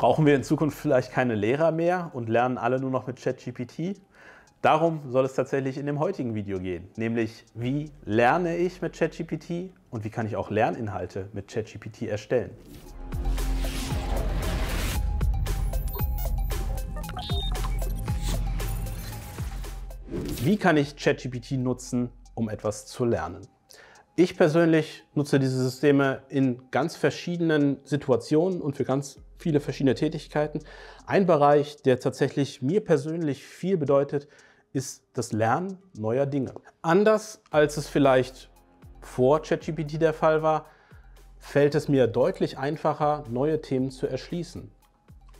Brauchen wir in Zukunft vielleicht keine Lehrer mehr und lernen alle nur noch mit ChatGPT? Darum soll es tatsächlich in dem heutigen Video gehen, nämlich wie lerne ich mit ChatGPT und wie kann ich auch Lerninhalte mit ChatGPT erstellen. Wie kann ich ChatGPT nutzen, um etwas zu lernen? Ich persönlich nutze diese Systeme in ganz verschiedenen Situationen und für ganz viele verschiedene Tätigkeiten. Ein Bereich, der tatsächlich mir persönlich viel bedeutet, ist das Lernen neuer Dinge. Anders als es vielleicht vor ChatGPT der Fall war, fällt es mir deutlich einfacher, neue Themen zu erschließen.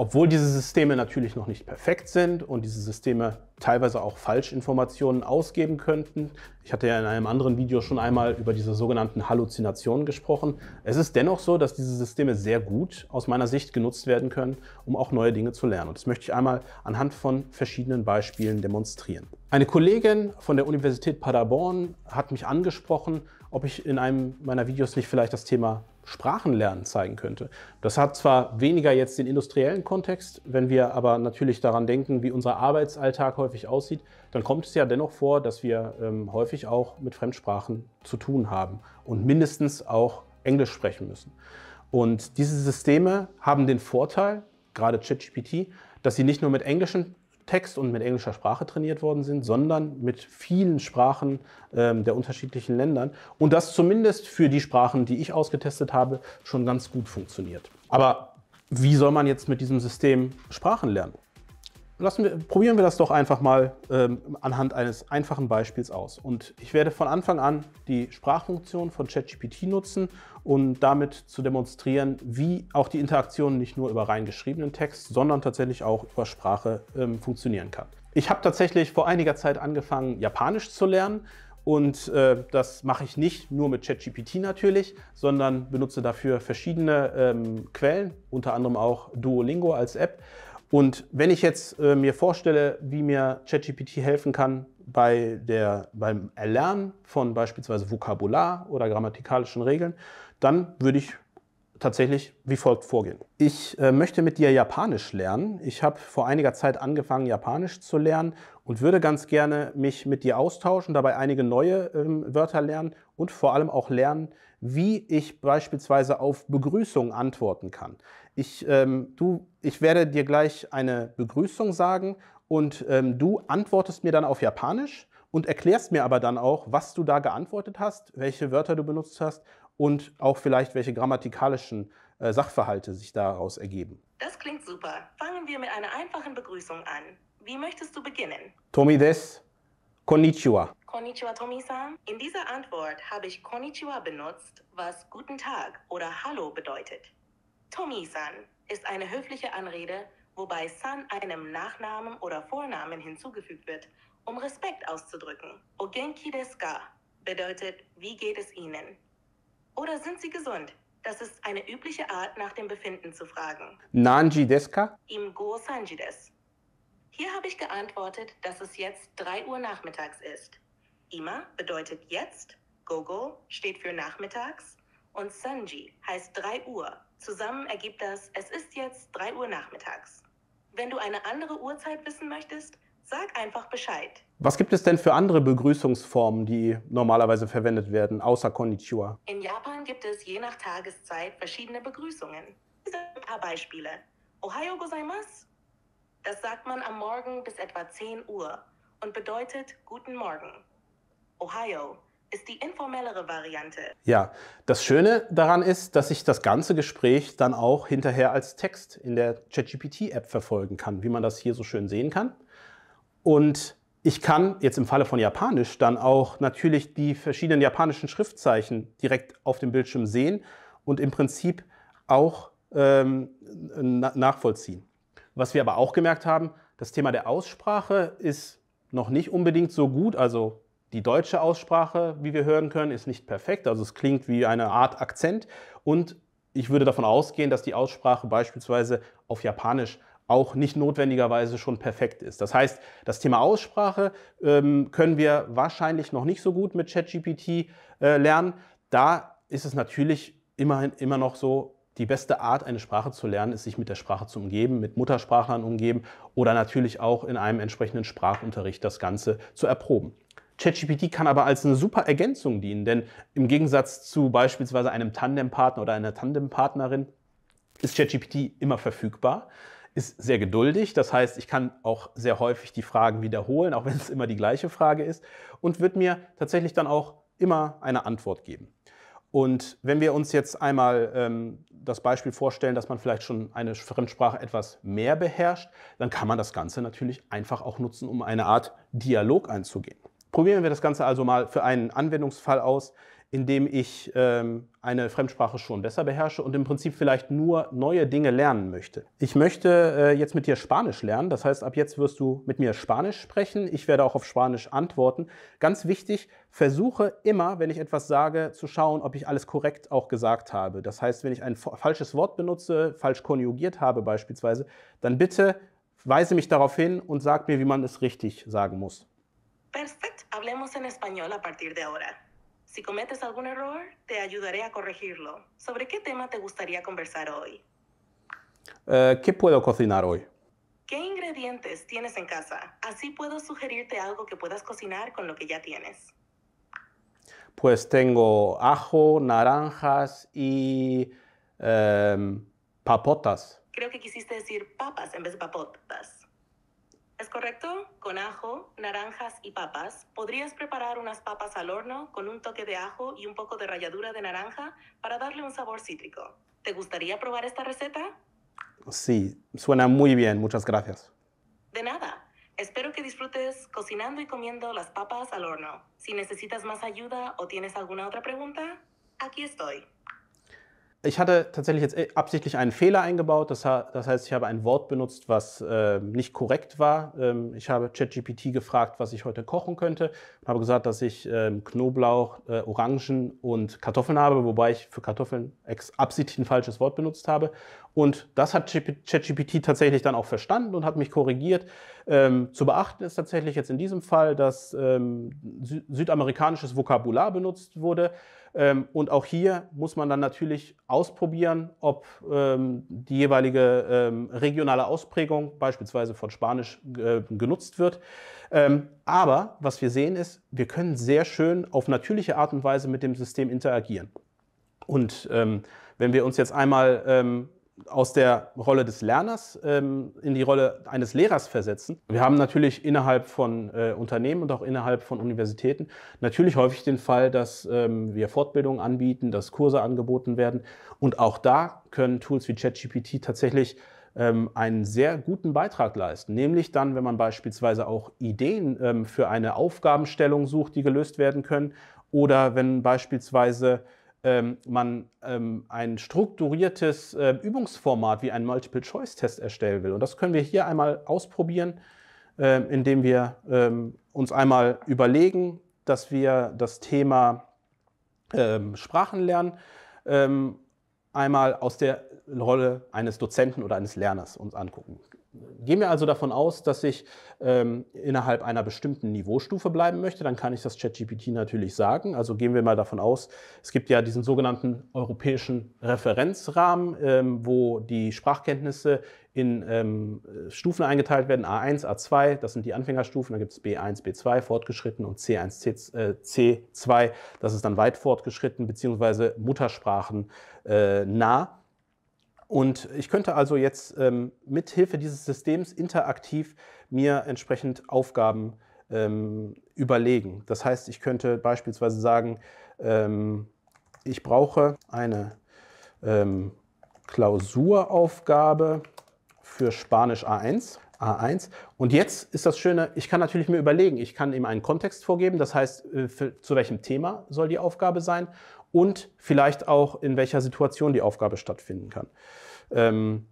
Obwohl diese Systeme natürlich noch nicht perfekt sind und diese Systeme teilweise auch Falschinformationen ausgeben könnten. Ich hatte ja in einem anderen Video schon einmal über diese sogenannten Halluzinationen gesprochen. Es ist dennoch so, dass diese Systeme sehr gut aus meiner Sicht genutzt werden können, um auch neue Dinge zu lernen. Und das möchte ich einmal anhand von verschiedenen Beispielen demonstrieren. Eine Kollegin von der Universität Paderborn hat mich angesprochen, ob ich in einem meiner Videos nicht vielleicht das Thema Sprachenlernen zeigen könnte. Das hat zwar weniger jetzt den industriellen Kontext, wenn wir aber natürlich daran denken, wie unser Arbeitsalltag häufig aussieht, dann kommt es ja dennoch vor, dass wir ähm, häufig auch mit Fremdsprachen zu tun haben und mindestens auch Englisch sprechen müssen. Und diese Systeme haben den Vorteil, gerade ChatGPT, dass sie nicht nur mit englischen Text und mit englischer Sprache trainiert worden sind, sondern mit vielen Sprachen ähm, der unterschiedlichen Länder. Und das zumindest für die Sprachen, die ich ausgetestet habe, schon ganz gut funktioniert. Aber wie soll man jetzt mit diesem System Sprachen lernen? lassen wir, probieren wir das doch einfach mal ähm, anhand eines einfachen Beispiels aus. Und ich werde von Anfang an die Sprachfunktion von ChatGPT nutzen, um damit zu demonstrieren, wie auch die Interaktion nicht nur über rein geschriebenen Text, sondern tatsächlich auch über Sprache ähm, funktionieren kann. Ich habe tatsächlich vor einiger Zeit angefangen, Japanisch zu lernen. Und äh, das mache ich nicht nur mit ChatGPT natürlich, sondern benutze dafür verschiedene ähm, Quellen, unter anderem auch Duolingo als App und wenn ich jetzt äh, mir vorstelle, wie mir ChatGPT helfen kann bei der, beim Erlernen von beispielsweise Vokabular oder grammatikalischen Regeln, dann würde ich tatsächlich wie folgt vorgehen. Ich äh, möchte mit dir Japanisch lernen. Ich habe vor einiger Zeit angefangen, Japanisch zu lernen und würde ganz gerne mich mit dir austauschen, dabei einige neue ähm, Wörter lernen und vor allem auch lernen, wie ich beispielsweise auf Begrüßungen antworten kann. Ich, ähm, du, ich werde dir gleich eine Begrüßung sagen und ähm, du antwortest mir dann auf Japanisch und erklärst mir aber dann auch, was du da geantwortet hast, welche Wörter du benutzt hast und auch vielleicht welche grammatikalischen äh, Sachverhalte sich daraus ergeben. Das klingt super. Fangen wir mit einer einfachen Begrüßung an. Wie möchtest du beginnen? Tomi des. Konnichiwa. Konnichiwa, Tomi-san. In dieser Antwort habe ich Konnichiwa benutzt, was Guten Tag oder Hallo bedeutet. Tomi-san ist eine höfliche Anrede, wobei San einem Nachnamen oder Vornamen hinzugefügt wird, um Respekt auszudrücken. Ogenki desu bedeutet, wie geht es Ihnen? Oder sind Sie gesund? Das ist eine übliche Art, nach dem Befinden zu fragen. Nanji desu Im go sanji des. Hier habe ich geantwortet, dass es jetzt 3 Uhr nachmittags ist. Ima bedeutet jetzt, Gogo steht für nachmittags und Sanji heißt 3 Uhr Zusammen ergibt das, es ist jetzt 3 Uhr nachmittags. Wenn du eine andere Uhrzeit wissen möchtest, sag einfach Bescheid. Was gibt es denn für andere Begrüßungsformen, die normalerweise verwendet werden, außer Konnichiwa? In Japan gibt es je nach Tageszeit verschiedene Begrüßungen. Hier sind ein paar Beispiele. Ohio gozaimasu. Das sagt man am Morgen bis etwa 10 Uhr und bedeutet Guten Morgen. Ohio ist die informellere Variante. Ja, das Schöne daran ist, dass ich das ganze Gespräch dann auch hinterher als Text in der ChatGPT-App verfolgen kann, wie man das hier so schön sehen kann. Und ich kann jetzt im Falle von Japanisch dann auch natürlich die verschiedenen japanischen Schriftzeichen direkt auf dem Bildschirm sehen und im Prinzip auch ähm, nachvollziehen. Was wir aber auch gemerkt haben, das Thema der Aussprache ist noch nicht unbedingt so gut. Also die deutsche Aussprache, wie wir hören können, ist nicht perfekt, also es klingt wie eine Art Akzent. Und ich würde davon ausgehen, dass die Aussprache beispielsweise auf Japanisch auch nicht notwendigerweise schon perfekt ist. Das heißt, das Thema Aussprache ähm, können wir wahrscheinlich noch nicht so gut mit ChatGPT äh, lernen. Da ist es natürlich immerhin immer noch so, die beste Art, eine Sprache zu lernen, ist, sich mit der Sprache zu umgeben, mit Muttersprachlern umgeben oder natürlich auch in einem entsprechenden Sprachunterricht das Ganze zu erproben. ChatGPT kann aber als eine super Ergänzung dienen, denn im Gegensatz zu beispielsweise einem Tandempartner oder einer Tandempartnerin ist ChatGPT immer verfügbar, ist sehr geduldig, das heißt, ich kann auch sehr häufig die Fragen wiederholen, auch wenn es immer die gleiche Frage ist und wird mir tatsächlich dann auch immer eine Antwort geben. Und wenn wir uns jetzt einmal ähm, das Beispiel vorstellen, dass man vielleicht schon eine Fremdsprache etwas mehr beherrscht, dann kann man das Ganze natürlich einfach auch nutzen, um eine Art Dialog einzugehen. Probieren wir das Ganze also mal für einen Anwendungsfall aus, in dem ich ähm, eine Fremdsprache schon besser beherrsche und im Prinzip vielleicht nur neue Dinge lernen möchte. Ich möchte äh, jetzt mit dir Spanisch lernen, das heißt, ab jetzt wirst du mit mir Spanisch sprechen, ich werde auch auf Spanisch antworten. Ganz wichtig, versuche immer, wenn ich etwas sage, zu schauen, ob ich alles korrekt auch gesagt habe. Das heißt, wenn ich ein falsches Wort benutze, falsch konjugiert habe beispielsweise, dann bitte weise mich darauf hin und sag mir, wie man es richtig sagen muss. Perfekt. en español a partir de ahora. Si cometes algún error, te ayudaré a corregirlo. ¿Sobre qué tema te gustaría conversar hoy? Eh, ¿Qué puedo cocinar hoy? ¿Qué ingredientes tienes en casa? Así puedo sugerirte algo que puedas cocinar con lo que ya tienes. Pues tengo ajo, naranjas y em, papotas. Creo que quisiste decir papas en vez de papotas. ¿Es correcto? Con ajo, naranjas y papas. Podrías preparar unas papas al horno con un toque de ajo y un poco de ralladura de naranja para darle un sabor cítrico. ¿Te gustaría probar esta receta? Sí, suena muy bien, muchas gracias. De nada. Espero que disfrutes cocinando y comiendo las papas al horno. Si necesitas más ayuda o tienes alguna otra pregunta, aquí estoy. Ich hatte tatsächlich jetzt äh, absichtlich einen Fehler eingebaut. Das, heißt, ich habe ein Wort benutzt, was ähm, nicht korrekt war. Ähm, ich habe ChatGPT gefragt, was ich heute kochen könnte Ich habe gesagt, dass ich ähm, Knoblauch, äh, Orangen und Kartoffeln habe, wobei ich für Kartoffeln absichtlich ein falsches Wort benutzt habe. Und das hat ChatGPT tatsächlich dann auch verstanden und hat mich korrigiert. Ähm, zu beachten ist tatsächlich jetzt in diesem Fall, dass ähm, sü südamerikanisches Vokabular benutzt wurde. Ähm, und auch hier muss man dann natürlich ausprobieren, ob ähm, die jeweilige ähm, regionale Ausprägung beispielsweise von Spanisch äh, genutzt wird. Ähm, aber was wir sehen ist, wir können sehr schön auf natürliche Art und Weise mit dem System interagieren. Und wenn wir uns jetzt einmal aus der Rolle des Lerners ähm, in die Rolle eines Lehrers versetzen. Wir haben natürlich innerhalb von äh, Unternehmen und auch innerhalb von Universitäten natürlich häufig den Fall, dass ähm, wir Fortbildungen anbieten, dass Kurse angeboten werden. Und auch da können Tools wie ChatGPT tatsächlich ähm, einen sehr guten Beitrag leisten. Nämlich dann, wenn man beispielsweise auch Ideen ähm, für eine Aufgabenstellung sucht, die gelöst werden können. Oder wenn beispielsweise ähm, man ähm, ein strukturiertes äh, Übungsformat wie einen Multiple-Choice-Test erstellen will. Und das können wir hier einmal ausprobieren, äh, indem wir ähm, uns einmal überlegen, dass wir das Thema ähm, Sprachen lernen, ähm, einmal aus der Rolle eines Dozenten oder eines Lerners uns angucken. Gehen wir also davon aus, dass ich ähm, innerhalb einer bestimmten Niveaustufe bleiben möchte, dann kann ich das ChatGPT natürlich sagen. Also gehen wir mal davon aus, es gibt ja diesen sogenannten europäischen Referenzrahmen, ähm, wo die Sprachkenntnisse in ähm, Stufen eingeteilt werden, A1, A2, das sind die Anfängerstufen, dann gibt es B1, B2, fortgeschritten und C1, C, 2 äh, das ist dann weit fortgeschritten, beziehungsweise Muttersprachen äh, nah. Und ich könnte also jetzt ähm, Hilfe dieses Systems interaktiv mir entsprechend Aufgaben ähm, überlegen. Das heißt, ich könnte beispielsweise sagen, ähm, ich brauche eine ähm, Klausuraufgabe für Spanisch A1. A1. Und jetzt ist das Schöne, ich kann natürlich mir überlegen, ich kann ihm einen Kontext vorgeben, das heißt, äh, für, zu welchem Thema soll die Aufgabe sein und vielleicht auch, in welcher Situation die Aufgabe stattfinden kann. Ähm,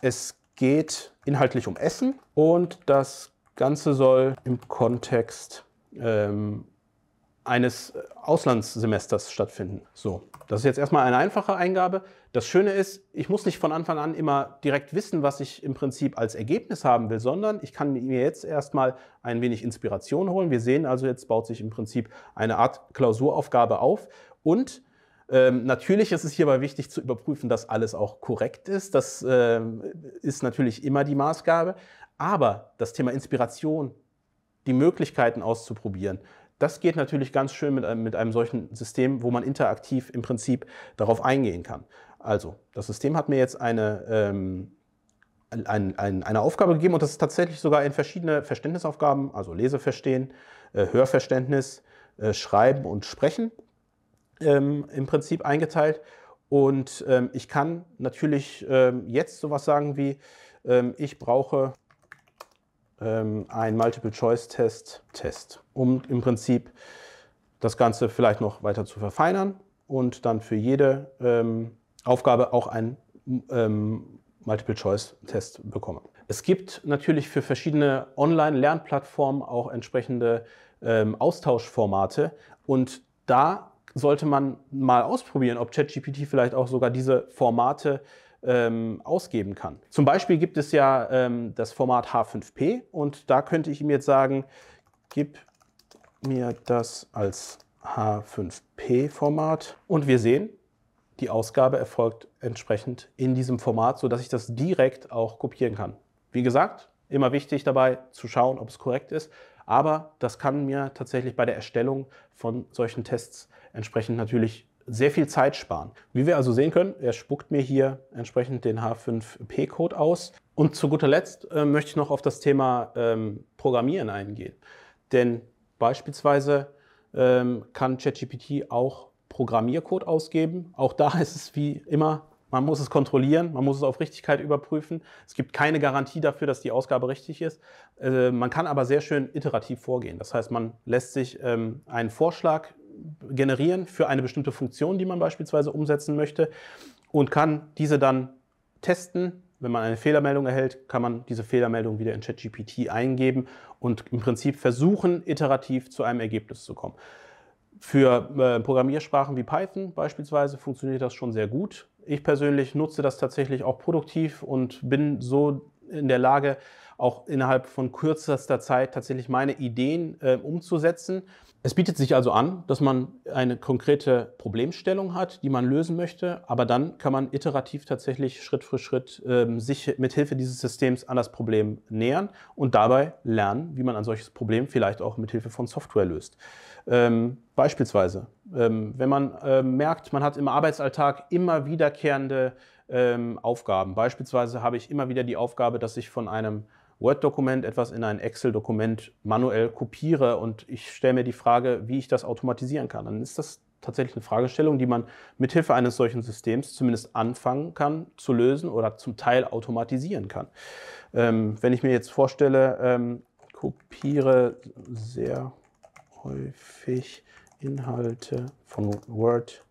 es geht inhaltlich um Essen und das Ganze soll im Kontext ähm, eines Auslandssemesters stattfinden. So, das ist jetzt erstmal eine einfache Eingabe. Das Schöne ist, ich muss nicht von Anfang an immer direkt wissen, was ich im Prinzip als Ergebnis haben will, sondern ich kann mir jetzt erstmal ein wenig Inspiration holen. Wir sehen also, jetzt baut sich im Prinzip eine Art Klausuraufgabe auf und ähm, natürlich ist es hierbei wichtig zu überprüfen, dass alles auch korrekt ist. Das äh, ist natürlich immer die Maßgabe. Aber das Thema Inspiration, die Möglichkeiten auszuprobieren, das geht natürlich ganz schön mit einem, äh, mit einem solchen System, wo man interaktiv im Prinzip darauf eingehen kann. Also, das System hat mir jetzt eine, ähm, ein, ein, eine Aufgabe gegeben und das ist tatsächlich sogar in verschiedene Verständnisaufgaben, also Leseverstehen, äh, Hörverständnis, äh, Schreiben und Sprechen ähm, im Prinzip eingeteilt. Und ähm, ich kann natürlich ähm, jetzt sowas sagen wie, ähm, ich brauche ähm, einen Multiple-Choice-Test, um im Prinzip das Ganze vielleicht noch weiter zu verfeinern und dann für jede ähm, Aufgabe auch einen ähm, Multiple-Choice-Test bekomme. Es gibt natürlich für verschiedene Online-Lernplattformen auch entsprechende ähm, Austauschformate und da sollte man mal ausprobieren, ob ChatGPT vielleicht auch sogar diese Formate ähm, ausgeben kann. Zum Beispiel gibt es ja ähm, das Format H5P und da könnte ich ihm jetzt sagen, gib mir das als H5P-Format und wir sehen, die Ausgabe erfolgt entsprechend in diesem Format, sodass ich das direkt auch kopieren kann. Wie gesagt, immer wichtig dabei zu schauen, ob es korrekt ist. Aber das kann mir tatsächlich bei der Erstellung von solchen Tests entsprechend natürlich sehr viel Zeit sparen. Wie wir also sehen können, er spuckt mir hier entsprechend den H5P-Code aus. Und zu guter Letzt äh, möchte ich noch auf das Thema ähm, Programmieren eingehen. Denn beispielsweise ähm, kann ChatGPT auch Programmiercode ausgeben. Auch da ist es wie immer man muss es kontrollieren, man muss es auf Richtigkeit überprüfen. Es gibt keine Garantie dafür, dass die Ausgabe richtig ist. Äh, man kann aber sehr schön iterativ vorgehen. Das heißt, man lässt sich ähm, einen Vorschlag generieren für eine bestimmte Funktion, die man beispielsweise umsetzen möchte und kann diese dann testen. Wenn man eine Fehlermeldung erhält, kann man diese Fehlermeldung wieder in ChatGPT eingeben und im Prinzip versuchen, iterativ zu einem Ergebnis zu kommen. Für äh, Programmiersprachen wie Python beispielsweise funktioniert das schon sehr gut ich persönlich nutze das tatsächlich auch produktiv und bin so in der Lage, auch innerhalb von kürzester Zeit tatsächlich meine Ideen äh, umzusetzen. Es bietet sich also an, dass man eine konkrete Problemstellung hat, die man lösen möchte, aber dann kann man iterativ tatsächlich Schritt für Schritt ähm, sich mit Hilfe dieses Systems an das Problem nähern und dabei lernen, wie man ein solches Problem vielleicht auch mit Hilfe von Software löst. Ähm, beispielsweise, ähm, wenn man äh, merkt, man hat im Arbeitsalltag immer wiederkehrende ähm, Aufgaben. Beispielsweise habe ich immer wieder die Aufgabe, dass ich von einem Word-Dokument etwas in ein Excel-Dokument manuell kopiere und ich stelle mir die Frage, wie ich das automatisieren kann, dann ist das tatsächlich eine Fragestellung, die man mithilfe eines solchen Systems zumindest anfangen kann zu lösen oder zum Teil automatisieren kann. Ähm, wenn ich mir jetzt vorstelle, ähm, kopiere sehr häufig Inhalte von Word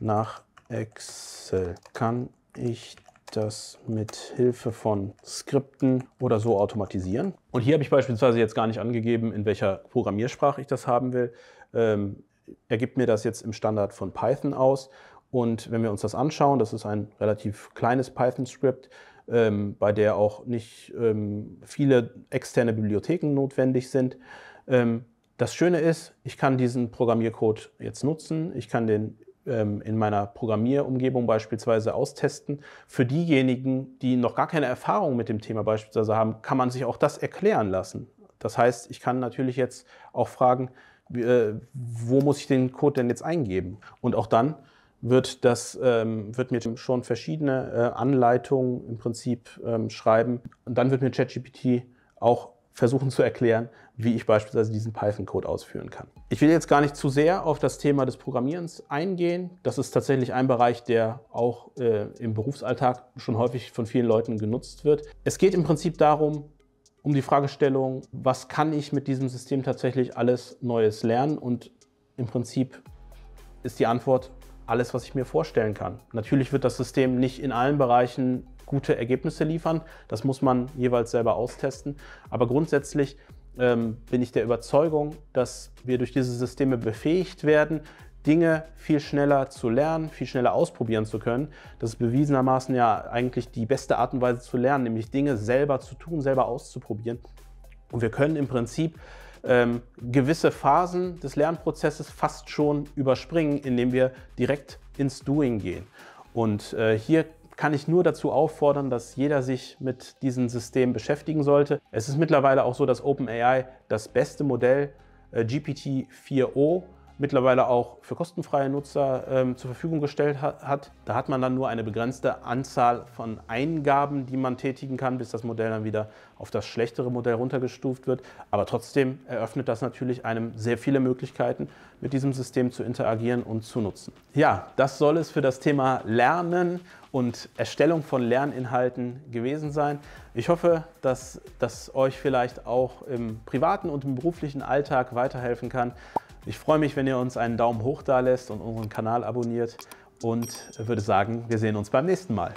nach Excel, kann ich das mit Hilfe von Skripten oder so automatisieren. Und hier habe ich beispielsweise jetzt gar nicht angegeben, in welcher Programmiersprache ich das haben will. Ähm, er gibt mir das jetzt im Standard von Python aus. Und wenn wir uns das anschauen, das ist ein relativ kleines Python-Skript, ähm, bei der auch nicht ähm, viele externe Bibliotheken notwendig sind. Ähm, das Schöne ist, ich kann diesen Programmiercode jetzt nutzen, ich kann den ähm, in meiner Programmierumgebung beispielsweise austesten. Für diejenigen, die noch gar keine Erfahrung mit dem Thema beispielsweise haben, kann man sich auch das erklären lassen. Das heißt, ich kann natürlich jetzt auch fragen, äh, wo muss ich den Code denn jetzt eingeben? Und auch dann wird, das, ähm, wird mir schon verschiedene äh, Anleitungen im Prinzip ähm, schreiben. Und dann wird mir ChatGPT auch versuchen zu erklären, wie ich beispielsweise diesen Python-Code ausführen kann. Ich will jetzt gar nicht zu sehr auf das Thema des Programmierens eingehen. Das ist tatsächlich ein Bereich, der auch äh, im Berufsalltag schon häufig von vielen Leuten genutzt wird. Es geht im Prinzip darum, um die Fragestellung, was kann ich mit diesem System tatsächlich alles Neues lernen? Und im Prinzip ist die Antwort alles, was ich mir vorstellen kann. Natürlich wird das System nicht in allen Bereichen gute Ergebnisse liefern. Das muss man jeweils selber austesten. Aber grundsätzlich ähm, bin ich der Überzeugung, dass wir durch diese Systeme befähigt werden, Dinge viel schneller zu lernen, viel schneller ausprobieren zu können. Das ist bewiesenermaßen ja eigentlich die beste Art und Weise zu lernen, nämlich Dinge selber zu tun, selber auszuprobieren. Und wir können im Prinzip ähm, gewisse Phasen des Lernprozesses fast schon überspringen, indem wir direkt ins Doing gehen. Und äh, hier kann ich nur dazu auffordern, dass jeder sich mit diesem System beschäftigen sollte. Es ist mittlerweile auch so, dass OpenAI das beste Modell äh, GPT-4o mittlerweile auch für kostenfreie Nutzer ähm, zur Verfügung gestellt ha hat. Da hat man dann nur eine begrenzte Anzahl von Eingaben, die man tätigen kann, bis das Modell dann wieder auf das schlechtere Modell runtergestuft wird. Aber trotzdem eröffnet das natürlich einem sehr viele Möglichkeiten, mit diesem System zu interagieren und zu nutzen. Ja, das soll es für das Thema Lernen und Erstellung von Lerninhalten gewesen sein. Ich hoffe, dass das euch vielleicht auch im privaten und im beruflichen Alltag weiterhelfen kann. Ich freue mich, wenn ihr uns einen Daumen hoch da lässt und unseren Kanal abonniert und würde sagen, wir sehen uns beim nächsten Mal.